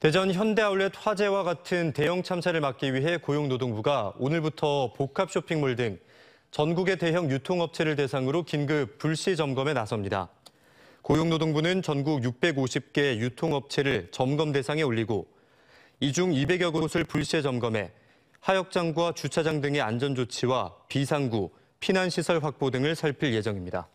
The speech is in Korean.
대전 현대아울렛 화재와 같은 대형 참사를 막기 위해 고용노동부가 오늘부터 복합 쇼핑몰 등 전국의 대형 유통업체를 대상으로 긴급 불시 점검에 나섭니다. 고용노동부는 전국 650개 유통업체를 점검 대상에 올리고 이 중 200여 곳을 불시 에 점검해 하역장과 주차장 등의 안전조치와 비상구, 피난시설 확보 등을 살필 예정입니다.